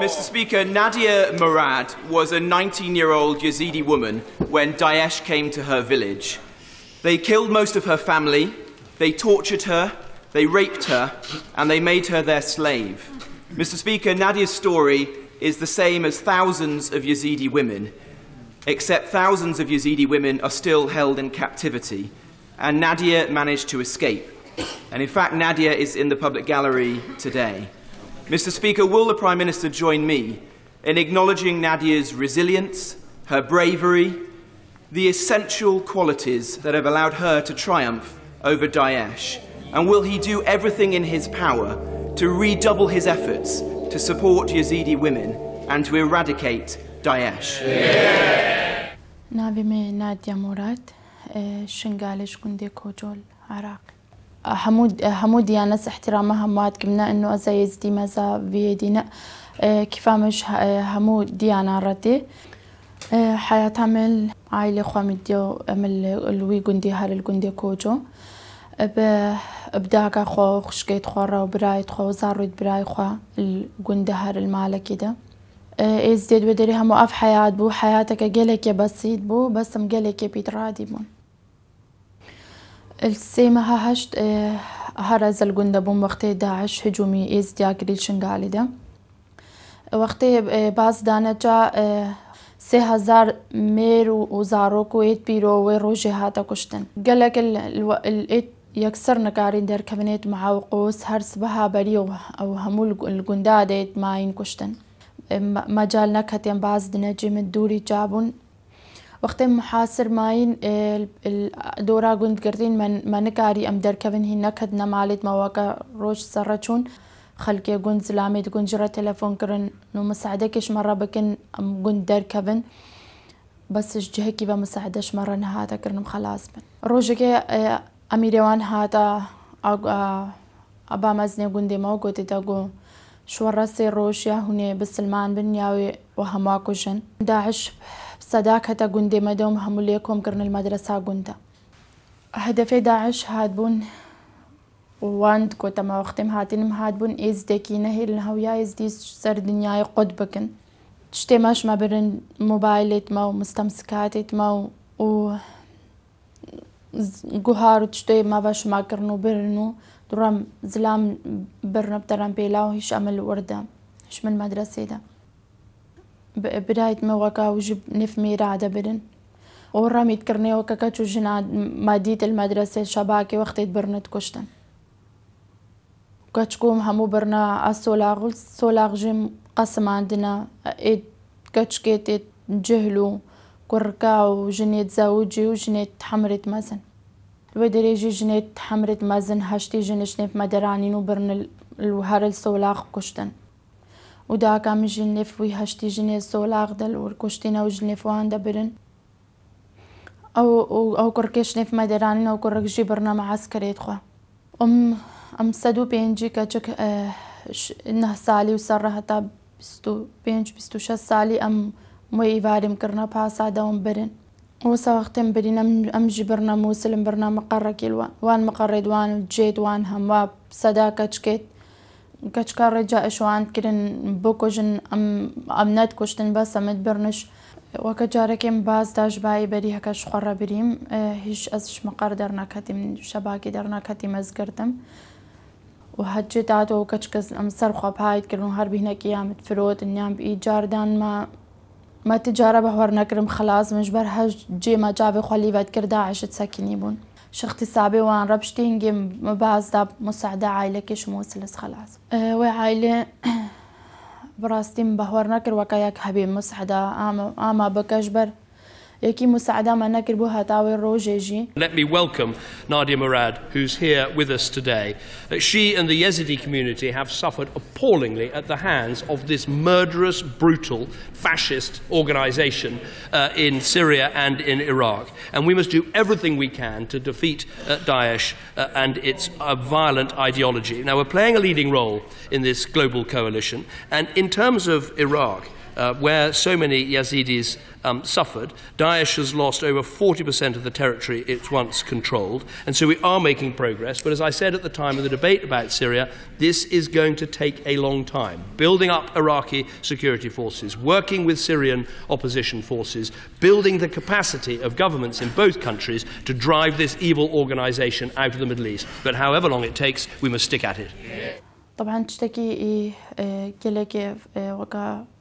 Mr. Speaker, Nadia Murad was a 19 year old Yazidi woman when Daesh came to her village. They killed most of her family, they tortured her, they raped her, and they made her their slave. Mr. Speaker, Nadia's story is the same as thousands of Yazidi women, except thousands of Yazidi women are still held in captivity, and Nadia managed to escape. And in fact, Nadia is in the public gallery today. Mr. Speaker, will the Prime Minister join me in acknowledging Nadia's resilience, her bravery, the essential qualities that have allowed her to triumph over Daesh? And will he do everything in his power to redouble his efforts to support Yazidi women and to eradicate Daesh? Yeah. نابمه ناديا مراد شنغالش كندي عراق حمود حمود يا يعني ناس احترامها ما كمنا انه ازايز دي مزا بيدينا آه، مش آه، حمود ديانا ردي آه، حياة عمل عائلة خوامي ديو عمل الوي قندي هار القندي كوجو بداكا خو خشقيت خورا وبرايت خو وزارت براي خو القندي هار المالا كده ازديد ودري همو اف حياة بو حياتك قلك بسيط بو بس مقلك بيترادي بون السيمة ها هشت آه، هرز الجندة بوم وقتها داعش هجومي إز دیاگریل شنگالی ده وقتها آه، بعض دانه جا آه، سه هزار مير و زاروک و ایت بیرو و روژه هاتا کشتن ال الایت يكسر نکارین در کبنیت مع وقوس هر سبها بريو او همو الجنده ديت ماین کشتن مجال نکتیم بعض دنجی من دوری جابون وقتی محاصر ماين الدورا اه، دورا گوندگرتین من نکاری ئەم دەرکەون هی نەکەت نەماڵیت مەواکە ڕۆژ سەڕە چوون خەلکێ گوند زلامیت گونجرە تەلەفۆنکردن و مساعدەکەش مەڕە بکن ئەم گوند دەرکەون. بس جهكي بمساعدش مرة نهاتا كرنم خلاص بن. ڕۆژێکێ ئەمیرێوان اه، هاتە ئەبامەزنێ اه، گوندێمەوە گوتی دەگو شوەڕە سێ ڕۆژیا هوني بسلمان بن یاوێ و داعش صداقة جندي مدوم هم ليكم قرن المدرسة جندا هدفي داعش هاد بون واند كوتا ما وختم هاتنم هادبون إز دكينة هيل هويا إز دي سر دنياي قد بكن تشتماش ما برن موبايلت ما ومستمسكاتت ما و جوهار تشتي ما باش ما كرنو برنو درام زلام برنا بترام بيلاو هيش عمل وردة هيش من مدرسة ده بداية موقع وجب نف ميرادة برن ورمي تكرني وكاكاتشو جناد مادية المدرسة شباكي وقت برنت كشتن كاتشكوم همو برنا السولاغ السولاغ جيم قسم عندنا ايد كاتشكيت جهلو كركا وجنيت زوجي وجنيت حمرت مزن ودريجي جنيت حمرت مزن هاشتي جنشني مدرانين وبرن الوهر السولاغ كشتن وداكا مجنف ويهشتي جني سولا غدل وركشتينا وجنف واندا برن او او كركش نف مدرانين او كرك جي برنامج عسكري تخوا ام ام سدو بينجي كاتشك اه انه سالي وسرها تا بستو بينج بستو شس سالي ام مو يفارم كرنا باسا داون برن وسا وقتم برين ام ام جي برنامج وسلم برنامج قرك وان مقرد وان جيد وان هم واب صداقة شكيت كچکار رجا اشوان کردن بوكوجن ام ام نت كوشتن بس امد برنش و کجارکم باز داش باي بری هكا خور بريم هيش ازش شمقر درنا كاتي من شباكي درنا كاتي کردم و هجی داد و ام سر خواب هاید کردن هر بینه قیامت فرود نیام بی جاردان ما ما تجارة بهور نكرم خلاص مجبر هج جي ما جابي خليفة كرداعش تسكني بون شخصي صعبه وان ڕەبشتینگێ بازدا مساعدا عیلەکێش وسلس خلاص وی عیلێ براستين بەهوەر نەکردوەکە یەک هەبێ مساعده ئاما بەکەش بكشبر Let me welcome Nadia Murad who's here with us today. She and the Yazidi community have suffered appallingly at the hands of this murderous, brutal, fascist organization uh, in Syria and in Iraq. And we must do everything we can to defeat uh, Daesh uh, and its violent ideology. Now, we're playing a leading role in this global coalition. And in terms of Iraq, uh, where so many Yazidis um, suffered, Daesh has lost over 40% of the territory it once controlled. And so we are making progress. But as I said at the time of the debate about Syria, this is going to take a long time. Building up Iraqi security forces, working with Syrian opposition forces, building the capacity of governments in both countries to drive this evil organization out of the Middle East. But however long it takes, we must stick at it. طبعا تشتكي إيه إيه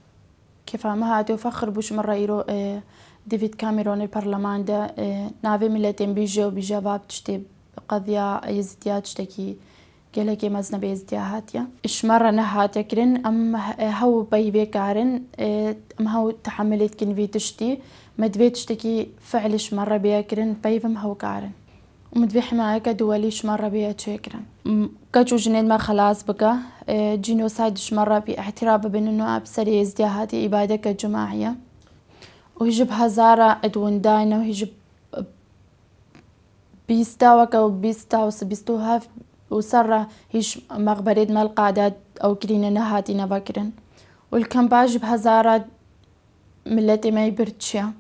كفامها دو فخر بوش مرة يرو آه، ديفيد كاميرون البرلمان ده آه، نافي ملتين بيجي وبيجاباب تشتي قضية يزديا تشتكي جلكي مزنا بيزديا هاتيا إش مرة نهاتيا كرين أم هو آه، بيبي كارن أم هو تحملت كن في تشتي مدفيتش تكي فعلش مرة بيا كرن بيفم هو ومدبي حماية كدولي مرة بيها شكرا كاتو جنين ما خلاص بقى إيه، جينوسايدش مرة باعتراف بين انه ابسري يزدي هذه ابادة كجماعية ويجب هزارة ادون داينا ويجب وكا وبيستا وسبيستو هاف وسرة هيش مغبريد ما القادات او كرينا نهاتي نبكرن والكمباج بهزارة ملتي ما يبرتشيا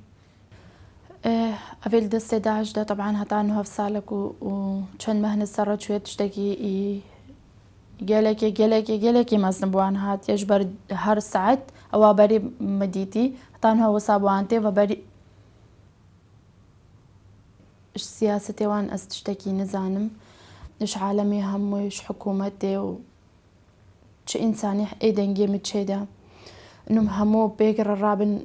قبل دسته داعش ده طبعا هتان هف سالك وشن مهن سرت شوية تشتكي اي جلكي جلكي جلكي مزن بوان هات يجبر هر ساعت او باري مديتي هتان هو صابوانتي باري اش سياستي وان اس تشتكي نزانم اش عالمي همو اش حكومتي و چه انساني ايدنجي متشيدا نم همو بيقر الرابن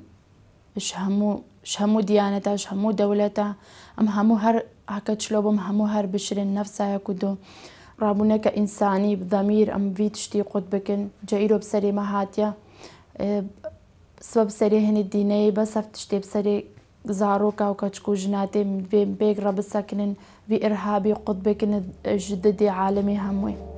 اش همو هەموو دیانەتاش هەموو دەولەتە ئەم هەموو هەر هەکە چلۆ بم همو هر بشرن نەفسایەک و دوو ڕابوونەکە ئینسانی بزەمیر ام وی تشتی قوت بکن جەئیرۆ بسەری مەهاتە سبە بسەری هێنی دینەی بە سەف تشتێ بسەری زارۆکە و کەچک و ژناتێ بێگ ڕەبسەکنن وی ئرهابی قوت بکن ژددی عاالمی هەمووی.